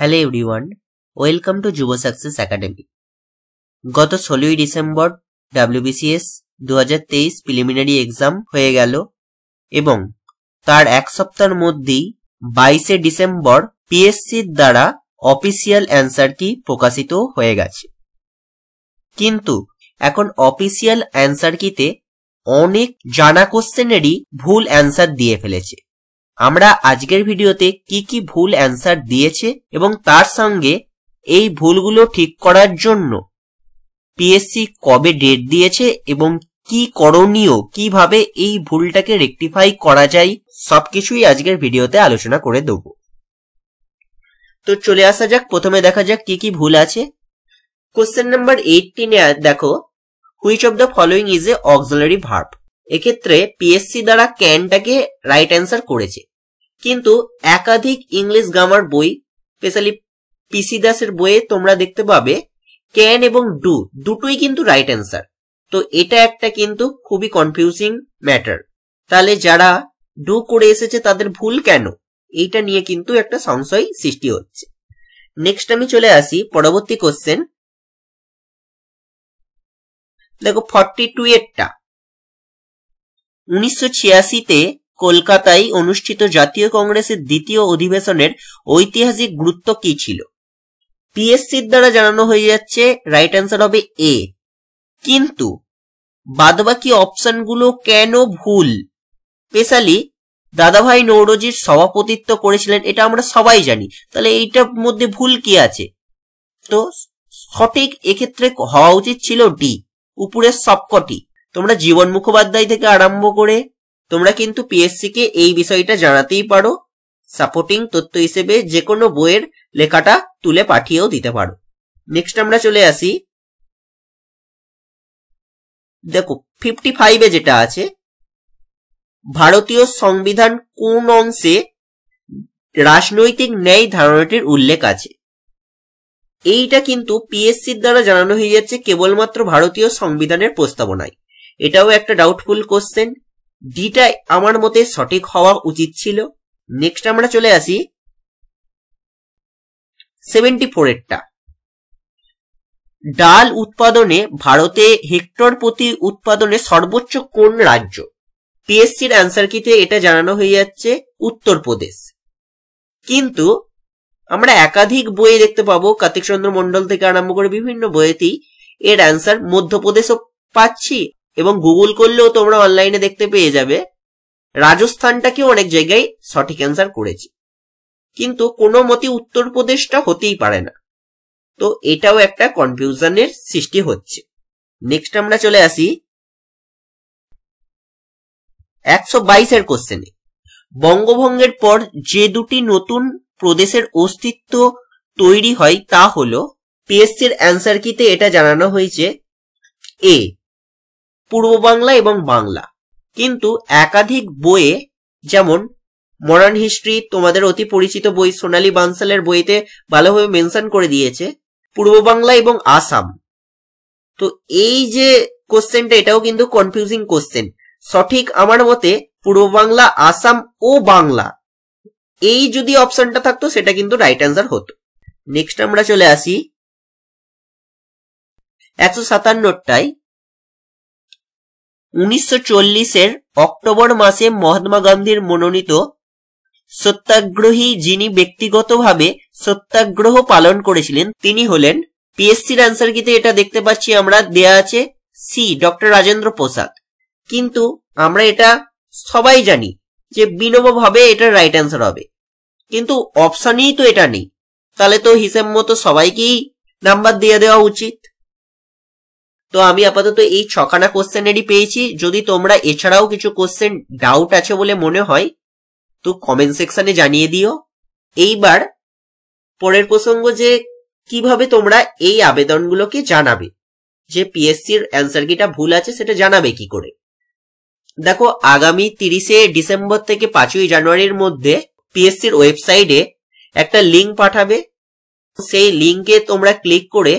hello everyone welcome to Yuva success academy গত ষোলোই December WBCS দু হাজার তেইশ প্রিলিমিনারি এক্সাম হয়ে গেল এবং তার এক সপ্তাহের মধ্যেই বাইশে ডিসেম্বর পিএসসির দ্বারা অফিসিয়াল অ্যান্সার কি প্রকাশিত হয়ে গেছে কিন্তু এখন অফিসিয়াল অ্যান্সার কিতে অনেক জানা কোশ্চেনেরই ভুল অ্যান্সার দিয়ে ফেলেছে আমরা আজকের ভিডিওতে কি কি ভুল অ্যান্সার দিয়েছে এবং তার সঙ্গে এই ভুলগুলো ঠিক করার জন্য পিএসসি কবে ডেট দিয়েছে এবং কি করণীয় কিভাবে এই ভুলটাকে রেকটিফাই করা যায় সবকিছুই আজকের ভিডিওতে আলোচনা করে দেব তো চলে আসা যাক প্রথমে দেখা যাক কি কি ভুল আছে কোশ্চেন নাম্বার এইটিনে দেখো which of the following is a auxiliary verb এক্ষেত্রে পিএসসি দ্বারা ক্যানটাকে রাইট অ্যান্সার করেছে কিন্তু একাধিক ইংলিশ গ্রামার বই স্পেশালি পিসি দাসের বইয়ে তোমরা দেখতে পাবে ক্যান এবং ডু দুটোই কিন্তু রাইট অ্যান্সার তো এটা একটা কিন্তু খুবই কনফিউজিং ম্যাটার তাহলে যারা ডু করে এসেছে তাদের ভুল কেন এইটা নিয়ে কিন্তু একটা সংশয় সৃষ্টি হচ্ছে নেক্সট আমি চলে আসি পরবর্তী কোশ্চেন দেখো ফর্টি টু এরটা উনিশশো ছিয়াশিতে কলকাতায় অনুষ্ঠিত জাতীয় কংগ্রেসের দ্বিতীয় অধিবেশনের ঐতিহাসিক গুরুত্ব কি ছিল পিএসসির দ্বারা জানানো হয়ে যাচ্ছে রাইট অ্যান্সার হবে এ কিন্তু বাদবাকি অপশনগুলো কেন ভুল স্পেশালি দাদাভাই নৌরজির সভাপতিত্ব করেছিলেন এটা আমরা সবাই জানি তাহলে এইটার মধ্যে ভুল কি আছে তো সঠিক এক্ষেত্রে হওয়া উচিত ছিল ডি উপরের সবকটি তোমরা জীবন মুখোপাধ্যায় থেকে আরম্ভ করে তোমরা কিন্তু পিএসসি কে এই বিষয়টা জানাতেই পারো সাপোর্টিং তথ্য হিসেবে যে কোনো বইয়ের লেখাটা তুলে পাঠিয়েও দিতে পারো নেক্সট আমরা চলে আসি দেখো ফিফটি ফাইভে যেটা আছে ভারতীয় সংবিধান কোন অংশে রাজনৈতিক ন্যায় ধারণাটির উল্লেখ আছে এইটা কিন্তু পিএসসির দ্বারা জানানো হয়ে যাচ্ছে কেবলমাত্র ভারতীয় সংবিধানের প্রস্তাবনায় এটাও একটা ডাউটফুল কোশ্চেন ডিটা আমার মতে সঠিক হওয়া উচিত ছিল নেক্সট আমরা চলে আসি সেভেন্টি ফোরেরটা ডাল উৎপাদনে ভারতে হেক্টর প্রতি উৎপাদনে সর্বোচ্চ কোন রাজ্য পিএসসির অ্যান্সার কিতে এটা জানানো হয়ে যাচ্ছে উত্তরপ্রদেশ কিন্তু আমরা একাধিক বইয়ে দেখতে পাবো কার্তিক চন্দ্র মন্ডল থেকে আরম্ভ করে বিভিন্ন বইয়েতেই এর অ্যান্সার মধ্যপ্রদেশও পাচ্ছি এবং গুগল করলেও তোমরা অনলাইনে দেখতে পেয়ে যাবে রাজস্থানটাকে অনেক জায়গায় সঠিক অ্যান্সার করেছি কিন্তু কোনো মতে উত্তরপ্রদেশটা হতেই পারে না তো এটাও একটা কনফিউশনের সৃষ্টি হচ্ছে নেক্সট আমরা চলে আসি একশো বাইশের কোশ্চেনে বঙ্গভঙ্গের পর যে দুটি নতুন প্রদেশের অস্তিত্ব তৈরি হয় তা হল পিএসসির অ্যান্সার কিতে এটা জানানো হয়েছে এ পূর্ব বাংলা এবং বাংলা কিন্তু একাধিক বইয়ে যেমন মডার্ন হিস্ট্রি তোমাদের অতি পরিচিত বই সোনালী বানসালের বইতে ভালোভাবে মেনশন করে দিয়েছে পূর্ব বাংলা এবং আসাম তো এই যে কোশ্চেনটা এটাও কিন্তু কনফিউজিং কোশ্চেন সঠিক আমার মতে পূর্ব বাংলা আসাম ও বাংলা এই যদি অপশনটা থাকতো সেটা কিন্তু রাইট অ্যান্সার হতো নেক্সট আমরা চলে আসি একশো সাতান্নটায় উনিশশো এর অক্টোবর মাসে মহাত্মা গান্ধীর মনোনীত সত্যাগ্রহী যিনি ব্যক্তিগতভাবে সত্যাগ্রহ পালন করেছিলেন তিনি হলেন পিএসসির আনসার কিতে এটা দেখতে পাচ্ছি আমরা দেয়া আছে সি ডক্টর রাজেন্দ্র প্রসাদ কিন্তু আমরা এটা সবাই জানি যে বিনোবভাবে এটা রাইট অ্যান্সার হবে কিন্তু অপশানই তো এটা নেই তাহলে তো হিসেব মতো সবাইকেই নাম্বার দিয়ে দেওয়া উচিত তো আমি আপাতত এই ছখানা কোশ্চেনেরই পেয়েছি যদি তোমরা এছাড়াও কিছু কোশ্চেন ডাউট আছে বলে মনে হয় তো কমেন্ট সেকশনে জানিয়ে দিও এইবার পরের প্রসঙ্গ যে কিভাবে তোমরা এই আবেদনগুলোকে জানাবে যে পিএসসির অ্যান্সার কিটা ভুল আছে সেটা জানাবে কি করে দেখো আগামী তিরিশে ডিসেম্বর থেকে পাঁচই জানুয়ারির মধ্যে পিএসসির ওয়েবসাইটে একটা লিঙ্ক পাঠাবে সেই লিঙ্কে তোমরা ক্লিক করে